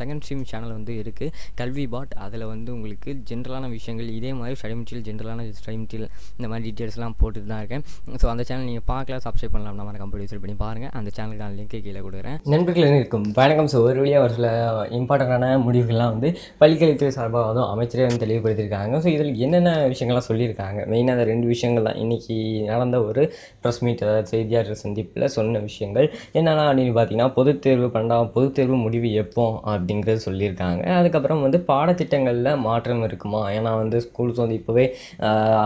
second stream channel வந்து இருக்குது கல்வி பாட் அதில் வந்து உங்களுக்கு ஜென்ரலான விஷயங்கள் இதே மாதிரி ஸ்டடி மெட்டீரியல் ஜென்ரலான ஸ்டடி மெட்டீரியல் இந்த மாதிரி டீட்டெயில்ஸ்லாம் போட்டுட்டு தான் இருக்கேன் ஸோ அந்த சேனல் நீங்கள் பார்க்கலாம் சப்ஸ்கிரைப் பண்ணலாம் நம்ம கம்ப்யூட்டர் பண்ணி பாருங்கள் அந்த சேனலுக்கு நான் லிங்க்கை கீழே கொடுக்குறேன் நண்பர்கள் இருக்கும் வணக்கம் ஸோ ஒரு வழியாக ஒரு சில இம்பார்ட்டண்ட்டான முடிவுகள்லாம் வந்து பள்ளிக்கல்வித்துறை சார்பாக வந்து அமைச்சரே வந்து தெளிவுபடுத்தியிருக்காங்க ஸோ இதில் என்னென்ன விஷயங்கள்லாம் சொல்லியிருக்காங்க மெயினாக அந்த ரெண்டு விஷயங்கள் தான் இன்றைக்கி நடந்த ஒரு ப்ரெஸ் மீட் அதாவது செய்தியாளர் சந்திப்பில் சொன்ன விஷயங்கள் என்னென்னா அப்படின்னு பார்த்தீங்கன்னா பொதுத் தேர்வு பன்னெண்டாம் முடிவு எப்போ அப்படிங்கிறது சொல்லியிருக்காங்க அதுக்கப்புறம் வந்து பாடத்திட்டங்களில் மாற்றம் இருக்குமா ஏன்னா வந்து ஸ்கூல்ஸ் வந்து இப்போவே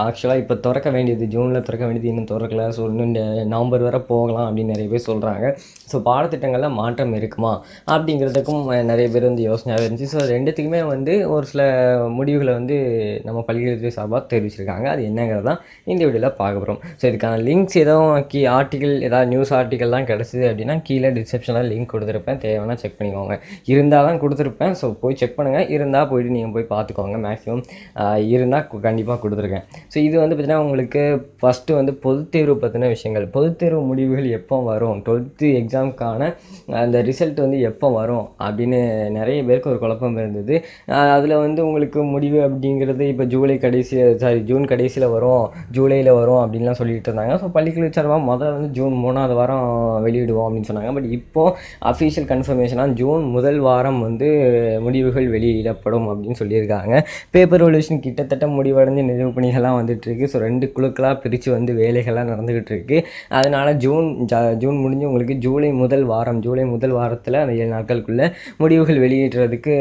ஆக்சுவலாக இப்போ திறக்க வேண்டியது ஜூனில் திறக்க வேண்டியது இன்னும் திறக்கல ஸோ இன்னும் நவம்பர் வரை போகலாம் அப்படின்னு நிறைய பேர் சொல்கிறாங்க ஸோ பாடத்திட்டங்களில் மாற்றம் இருக்குமா அப்படிங்கிறதுக்கும் நிறைய பேர் வந்து யோசனையாக இருந்துச்சு ஸோ ரெண்டுத்துக்குமே வந்து ஒரு சில முடிவுகளை வந்து நம்ம பல்கலைத்துறை சார்பாக தெரிவிச்சிருக்காங்க அது என்னங்கிறது தான் இந்த வீடியோவில் பார்க்க போகிறோம் ஸோ இதுக்கான லிங்க்ஸ் எதுவும் கீ ஆர்டிக்கல் ஏதாவது நியூஸ் ஆர்டிக்கல்லாம் கிடச்சிது அப்படின்னா கீழே டிஸ்கிரிப்ஷனில் லிங்க் கொடுத்துருப்பேன் தேவைன்னா செக் பண்ணிக்கோங்க இருந்தால் இருந்தால் தான் கொடுத்துருப்பேன் ஸோ போய் செக் பண்ணுங்கள் இருந்தால் போய்ட்டு நீங்கள் போய் பார்த்துக்கோங்க மேக்ஸிமம் இருந்தால் கண்டிப்பாக கொடுத்துருக்கேன் ஸோ இது வந்து பார்த்திங்கன்னா உங்களுக்கு ஃபஸ்ட்டு வந்து பொதுத்தேர்வு தேர்வு பற்றின விஷயங்கள் பொதுத்தேர்வு தேர்வு முடிவுகள் எப்போ வரும் டுவெல்த்து எக்ஸாமுக்கான அந்த ரிசல்ட் வந்து எப்போ வரும் அப்படின்னு நிறைய பேருக்கு ஒரு குழப்பம் இருந்தது அதில் வந்து உங்களுக்கு முடிவு அப்படிங்கிறது இப்போ ஜூலை கடைசி சாரி ஜூன் கடைசியில் வரும் ஜூலையில் வரும் அப்படின்லாம் சொல்லிட்டு இருந்தாங்க ஸோ பள்ளிக்கல்வி சார்பாக முதல்ல வந்து ஜூன் மூணாவது வாரம் வெளியிடுவோம் அப்படின்னு சொன்னாங்க பட் இப்போது அஃபீஷியல் கன்ஃபர்மேஷனாக ஜூன் முதல் வாரம் எக்ஸாம் வந்து முடிவுகள் வெளியிடப்படும் அப்படின்னு சொல்லியிருக்காங்க பேப்பர் ரெவல்யூஷன் கிட்டத்தட்ட முடிவடைஞ்சு நிறைவு பணிகள்லாம் வந்துட்டுருக்கு ஸோ ரெண்டு குழுக்களாக பிரித்து வந்து வேலைகள்லாம் நடந்துக்கிட்டு இருக்கு அதனால் ஜூன் ஜூன் முடிஞ்சு உங்களுக்கு ஜூலை முதல் வாரம் ஜூலை முதல் வாரத்தில் அந்த ஏழு நாட்களுக்குள்ளே முடிவுகள் வெளியிடுறதுக்கு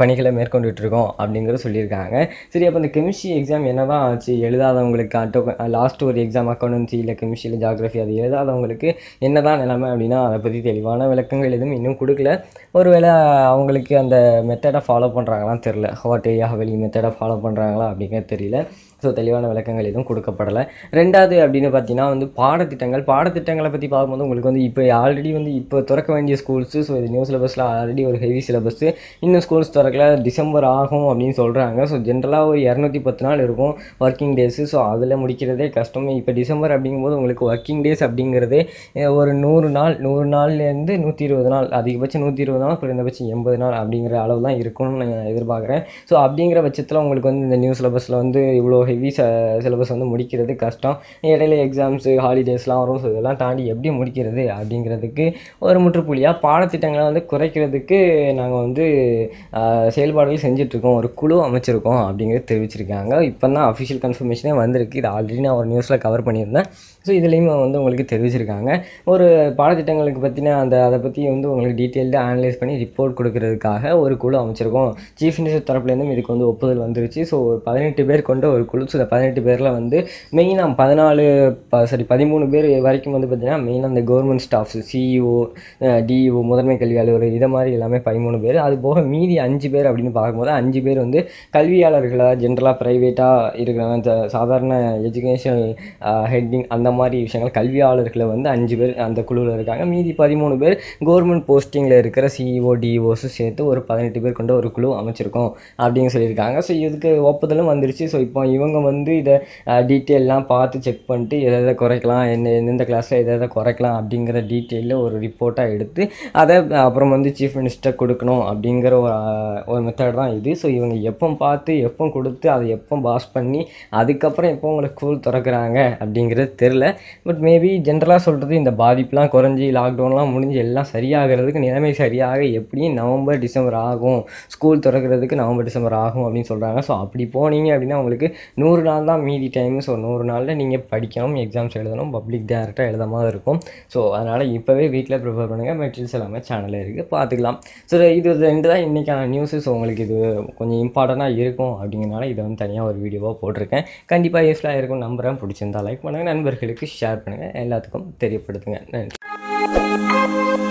பணிகளை மேற்கொண்டுட்ருக்கோம் அப்படிங்கிற சொல்லியிருக்காங்க சரி அப்போ இந்த கெமிஸ்ட்ரி எக்ஸாம் என்ன தான் ஆச்சு எழுதாதவங்களுக்கு அட்டோ லாஸ்ட் ஒரு எக்ஸாம் அக்கௌண்டன்சி இல்லை இல்லை ஜாகிரஃபி அது எழுதாதவங்களுக்கு என்ன தான் நிலைமை அப்படின்னா அதை பற்றி தெளிவான விளக்கங்கள் எதுவும் இன்னும் கொடுக்கல ஒருவேளை அவங்களுக்கு அந்த மெத்தடை ஃபாலோ பண்ணுறாங்களான்னு தெரில ஹோட்டேயா வெளியே மெத்தடை ஃபாலோ பண்ணுறாங்களா அப்படிங்கிறது தெரியல ஸோ தெளிவான விளக்கங்கள் எதுவும் கொடுக்கப்படலை ரெண்டாவது அப்படின்னு பார்த்தீங்கன்னா வந்து பாடத்திட்டங்கள் பாடத்திட்டங்களை பற்றி பார்க்கும்போது உங்களுக்கு வந்து இப்போ ஆல்ரெடி வந்து இப்போ திறக்க வேண்டிய ஸ்கூல்ஸு ஸோ இது நியூ சிலபஸில் ஆல்ரெடி ஒரு ஹெவி சிலபஸ்ஸு இன்னும் ஸ்கூல்ஸ் திறக்கல டிசம்பர் ஆகும் அப்படின்னு சொல்கிறாங்க ஸோ ஜென்ரலாக ஒரு இரநூத்தி பத்து நாள் இருக்கும் ஒர்க்கிங் டேஸு ஸோ அதில் முடிக்கிறதே கஷ்டம் இப்போ டிசம்பர் அப்படிங்கும்போது உங்களுக்கு ஒர்க்கிங் டேஸ் அப்படிங்கிறதே ஒரு நூறு நாள் நூறு நாள்லேருந்து நூற்றி இருபது நாள் அதிகபட்சம் நூற்றி இருபது நாள் குறைந்தபட்சம் எண்பது நாள் அப்படிங்கிற அளவு தான் இருக்கும்னு நான் எதிர்பார்க்குறேன் ஸோ அப்படிங்கிற பட்சத்தில் உங்களுக்கு வந்து இந்த நியூ சிலபஸில் வந்து இவ்வளோ ஹெவி ச சிலபஸ் வந்து முடிக்கிறது கஷ்டம் இடையில எக்ஸாம்ஸு ஹாலிடேஸ்லாம் வரும் ஸோ இதெல்லாம் தாண்டி எப்படி முடிக்கிறது அப்படிங்கிறதுக்கு ஒரு முற்றுப்புள்ளியாக பாடத்திட்டங்களை வந்து குறைக்கிறதுக்கு நாங்கள் வந்து செயல்பாடுகள் செஞ்சிட்ருக்கோம் ஒரு குழு அமைச்சிருக்கோம் அப்படிங்கிறது தெரிவிச்சிருக்காங்க இப்போ தான் அஃபிஷியல் கன்ஃபர்மேஷனே வந்திருக்கு இது ஆல்ரெடி நான் ஒரு நியூஸில் கவர் பண்ணியிருந்தேன் ஸோ இதுலேயும் வந்து உங்களுக்கு தெரிவிச்சிருக்காங்க ஒரு பாடத்திட்டங்களுக்கு பற்றின அந்த அதை பற்றி வந்து உங்களுக்கு டீட்டெயில்டாக அனலைஸ் பண்ணி ரிப்போர்ட் கொடுக்கறதுக்காக ஒரு குழு அமைச்சிருக்கோம் சீஃப் மினிஸ்டர் தரப்புலேருந்தும் இதுக்கு வந்து ஒப்புதல் வந்துருச்சு ஸோ ஒரு பதினெட்டு பேர் கொண்ட ஒரு குழு ஸோ இந்த பதினெட்டு பேரில் வந்து மெயினாக பதினாலு சாரி பதிமூணு பேர் வரைக்கும் வந்து பார்த்திங்கன்னா மெயினாக அந்த கவர்மெண்ட் ஸ்டாஃப்ஸ் சிஇஓ டிஇஓ முதன்மை கல்வி அலுவலர் இதை மாதிரி எல்லாமே பதிமூணு பேர் அது போக மீதி அஞ்சு பேர் அப்படின்னு பார்க்கும்போது அஞ்சு பேர் வந்து கல்வியாளர்களாக ஜென்ரலாக ப்ரைவேட்டாக இருக்கிற சாதாரண எஜுகேஷனல் ஹெட்டிங் அந்த மாதிரி விஷயங்கள் கல்வியாளர்களை வந்து அஞ்சு பேர் அந்த குழுவில் இருக்காங்க மீதி பதிமூணு பேர் கவர்மெண்ட் போஸ்டிங்கில் இருக்கிற சிஇஓ டிஓஸும் e e சேர்த்து ஒரு பதினெட்டு பேர் கொண்ட ஒரு குழு அமைச்சிருக்கோம் அப்படின்னு சொல்லியிருக்காங்க ஸோ இதுக்கு ஒப்புதலும் வந்துருச்சு ஸோ இப்போ இவங்க வந்து இதை டீட்டெயிலெலாம் பார்த்து செக் பண்ணிட்டு எதை எதை குறைக்கலாம் என்ன எந்தெந்த கிளாஸில் எதை எதை குறைக்கலாம் அப்படிங்கிற டீட்டெயிலில் ஒரு ரிப்போர்ட்டாக எடுத்து அதை அப்புறம் வந்து சீஃப் மினிஸ்டர் கொடுக்கணும் அப்படிங்கிற ஒரு ஒரு மெத்தட் தான் இது ஸோ இவங்க எப்போ பார்த்து எப்போ கொடுத்து அதை எப்போ பாஸ் பண்ணி அதுக்கப்புறம் எப்போ உங்களுக்கு ஸ்கூல் திறக்கிறாங்க அப்படிங்கிறது தெரில இல்லை பட் மேபி ஜென்ரலாக சொல்கிறது இந்த பாதிப்புலாம் குறைஞ்சி லாக்டவுன்லாம் முடிஞ்சு எல்லாம் சரியாகிறதுக்கு நிலைமை சரியாக எப்படியும் நவம்பர் டிசம்பர் ஆகும் ஸ்கூல் திறக்கிறதுக்கு நவம்பர் டிசம்பர் ஆகும் அப்படின்னு சொல்கிறாங்க ஸோ அப்படி போனீங்க அப்படின்னா உங்களுக்கு நூறு நாள் தான் மீதி டைம் ஸோ நூறு நாளில் நீங்கள் படிக்கணும் எக்ஸாம்ஸ் எழுதணும் பப்ளிக் டேரெக்டாக எழுதாமல் இருக்கும் ஸோ அதனால் இப்போவே வீட்டில் ப்ரிஃபர் பண்ணுங்கள் மெட்டீரியல்ஸ் எல்லாமே சேனலில் இருக்குது பார்த்துக்கலாம் ஸோ இது ரெண்டு தான் இன்றைக்கான ஸோ உங்களுக்கு இது கொஞ்சம் இம்பார்ட்டண்ட்டாக இருக்கும் அப்படிங்கிறனால இதை வந்து தனியாக ஒரு வீடியோவாக போட்டிருக்கேன் கண்டிப்பாக யூஸ்ஃபுல்லாக இருக்கும் நம்பரை பிடிச்சிருந்தா லைக் பண்ணுங்கள் நண்பர்கள் நண்பர்களுக்கு ஷேர் பண்ணுங்கள் எல்லாத்துக்கும் தெரியப்படுத்துங்க நன்றி